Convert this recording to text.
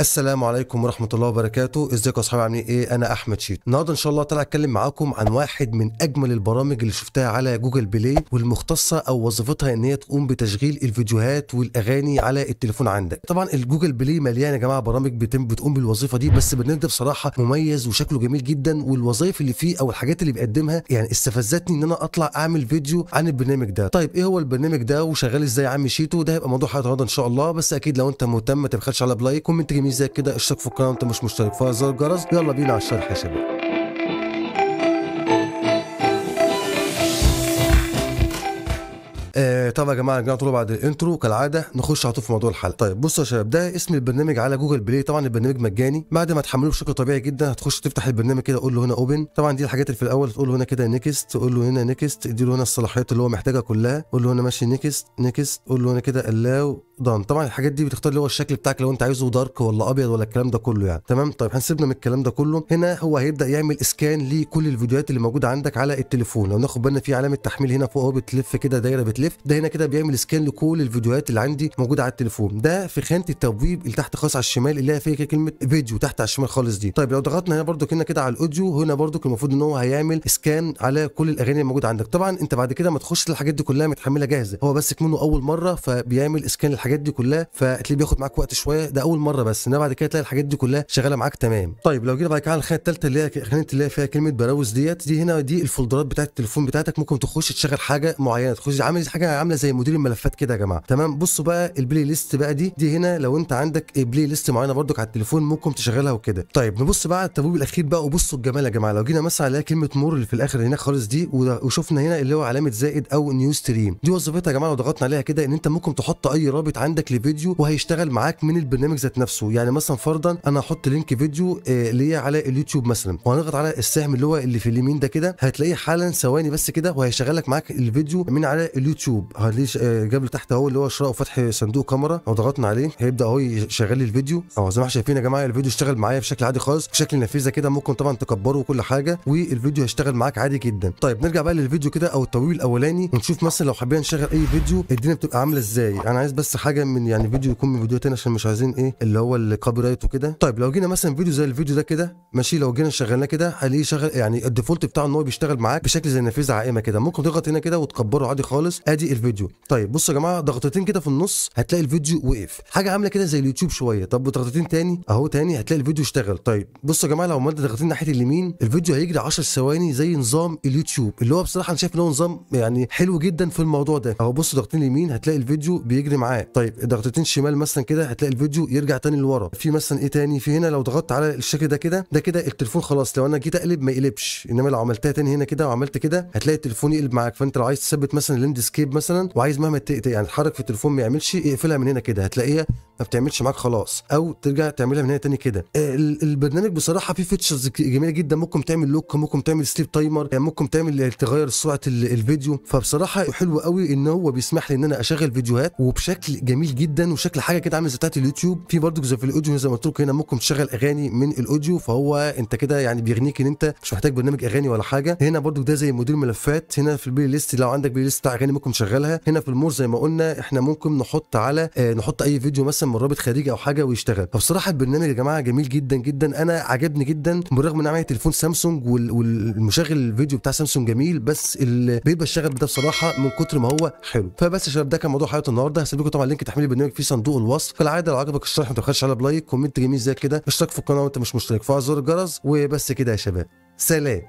السلام عليكم ورحمة الله وبركاته، ازيكم يا صحابي عاملين ايه؟ أنا أحمد شيت، النهارده إن شاء الله طالع أتكلم معاكم عن واحد من أجمل البرامج اللي شفتها على جوجل بلاي والمختصة أو وظيفتها إن هي تقوم بتشغيل الفيديوهات والأغاني على التليفون عندك. طبعًا الجوجل بلاي مليان يا جماعة برامج بتم بتقوم بالوظيفة دي بس البرنامج ده بصراحة مميز وشكله جميل جدا والوظائف اللي فيه أو الحاجات اللي بيقدمها يعني استفزتني إن أنا أطلع أعمل فيديو عن البرنامج ده. طيب إيه هو البرنامج ده وشغال إزاي يا عم شيتو؟ ده هيبقى موضوع حلقة إن شاء الله بس أكيد لو أنت مهتم ما تبخلش على بلايك زي كده اشترك في القناه وانت مش مشترك فيها زر الجرس يلا بينا على الشرح يا شباب آه طبعا يا جماعه رجعنا بعد الانترو كالعاده نخش على طول في موضوع الحلقه طيب بصوا يا شباب ده اسم البرنامج على جوجل بلاي طبعا البرنامج مجاني بعد ما تحمله بشكل طبيعي جدا هتخش تفتح البرنامج كده قول له هنا اوبن طبعا دي الحاجات اللي في الاول تقول له هنا كده نيكست تقول له هنا نيكست ادي له هنا الصلاحيات اللي هو محتاجها كلها قول له هنا ماشي نيكست نيكست قول له هنا كده الاو دان طبعا الحاجات دي بتختار اللي هو الشكل بتاعك لو انت عايزه دارك ولا ابيض ولا الكلام ده كله يعني تمام طيب هنسيبنا من الكلام ده كله هنا هو هيبدا يعمل اسكان لكل الفيديوهات اللي موجوده عندك على التليفون لو ناخد بالنا في علامه تحميل هنا فوق اهو بتلف كده دايره بتلف ده هنا كده بيعمل اسكان لكل الفيديوهات اللي عندي موجوده على التليفون ده في خانه التبويب اللي تحت خالص على الشمال اللي هي فيها كلمه فيديو تحت على الشمال خالص دي طيب لو ضغطنا هنا برده كنا كده على الاوديو هنا برده المفروض ان هو هيعمل اسكان على كل الاغاني اللي موجوده عندك طبعا انت بعد كده ما تخش الحاجات دي كلها متحمله جاهزه هو بس كمنه اول مره فبيعمل اسكان للحاجات الحاجات دي كلها فتلاقيه بياخد معاك وقت شويه ده اول مره بس انما بعد كده تلاقي الحاجات دي كلها شغاله معاك تمام طيب لو جينا بعد كده على الخانه الثالثه اللي هي خانه اللي هي فيها كلمه براوز ديت دي هنا دي الفولدرات بتاعت التليفون بتاعتك ممكن تخش تشغل حاجه معينه تخش عامل حاجه عامله زي مدير الملفات كده يا جماعه تمام بصوا بقى البلاي ليست بقى دي دي هنا لو انت عندك بلاي ليست معينه برضك على التليفون ممكن تشغلها وكده طيب نبص بقى على التبويب الاخير بقى وبصوا الجمال يا جماعه لو جينا مثلا على كلمه مور اللي في الاخر هنا خالص دي وشفنا هنا اللي هو علامه زائد او نيو ستريم دي وظيفتها يا جماعه لو ضغطنا عليها كده ان انت ممكن تحط اي رابط تارجت عندك لفيديو وهيشتغل معاك من البرنامج ذات نفسه يعني مثلا فرضا انا هحط لينك فيديو آه، ليا على اليوتيوب مثلا وهنضغط على السهم اللي هو اللي في اليمين ده كده هتلاقيه حالا ثواني بس كده وهيشغل لك معاك الفيديو من على اليوتيوب آه، جاب لي تحت اهو اللي هو شراء وفتح صندوق كاميرا لو ضغطنا عليه هيبدا اهو يشغل لي الفيديو اهو زي ما احنا شايفين يا جماعه الفيديو اشتغل معايا بشكل عادي خالص بشكل نافذه كده ممكن طبعا تكبره وكل حاجه والفيديو هيشتغل معاك عادي جدا طيب نرجع بقى للفيديو كده او التطوير الاولاني ونشوف مثلا لو حبينا نشغل اي فيديو الدنيا بتبقى عامله ازاي انا عايز بس حاجه من يعني فيديو يكون من فيديو تاني عشان مش عايزين ايه اللي هو الكوبي رايت وكده طيب لو جينا مثلا فيديو زي الفيديو ده كده ماشي لو جينا شغلناه كده هنلاقيه شغل يعني الديفولت بتاعه ان هو بيشتغل معاك بشكل زي نافذه عائمه كده ممكن تضغط هنا كده وتكبره عادي خالص ادي الفيديو طيب بصوا يا جماعه ضغطتين كده في النص هتلاقي الفيديو وقف حاجه عامله كده زي اليوتيوب شويه طب ضغطتين تاني اهو تاني هتلاقي الفيديو اشتغل طيب بصوا يا جماعه لو مد ضغطتين ناحيه اليمين الفيديو هيجري 10 ثواني زي نظام اليوتيوب اللي هو بصراحه انا شايف ان هو نظام يعني حلو جدا في الموضوع ده اهو بصوا ضغطتين اليمين هتلاقي الفيديو بيجري معاك طيب ضغطتين شمال مثلا كده هتلاقي الفيديو يرجع تاني لورا في مثلا ايه تاني في هنا لو ضغطت على الشكل ده كده ده كده التليفون خلاص لو انا جيت اقلب ما يقلبش انما لو عملتها تاني هنا كده وعملت كده هتلاقي التليفون يقلب معاك فانت لو عايز تثبت مثلا اللاندسكيب مثلا وعايز مهما يعني تحرك في التليفون ما يعملش اقفلها من هنا كده هتلاقيها ما بتعملش معاك خلاص او ترجع تعملها من هنا تاني كده آه، البرنامج بصراحه فيه فيتشرز جميله جدا ممكن تعمل لوك ممكن تعمل سليب يعني تايمر ممكن تعمل تغير سرعه الفيديو فبصراحه حلو قوي ان هو بيسمح لي ان انا اشغل فيديوهات وبشكل جميل جدا وشكل حاجه كده عامل زي بتاعت اليوتيوب في برضه زي في الاوديو زي ما قلت لكم هنا ممكن تشغل اغاني من الاوديو فهو انت كده يعني بيغنيك ان انت مش محتاج برنامج اغاني ولا حاجه هنا برضه ده زي مدير ملفات هنا في البلاي ليست لو عندك بلاي ليست بتاع اغاني ممكن تشغلها هنا في المور زي ما قلنا احنا ممكن نحط على اه نحط اي فيديو مثلا من رابط خارجي او حاجه ويشتغل فبصراحه البرنامج يا جماعه جميل جدا جدا انا عجبني جدا بالرغم ان معايا تليفون سامسونج والمشغل الفيديو بتاع سامسونج جميل بس بيبقى الشغل ده بصراحه من كتر ما هو حلو فبس يا شباب ده كان موضوع حلقه النهارده هسيب لكم طبعا لينك تحميل البرنامج في صندوق الوصف كالعاده لو عجبك الشرح ما تبخلش على بلايك كومنت جميل زي كده اشترك في القناه وانت مش مشترك فعل زر الجرس وبس كده يا شباب سلام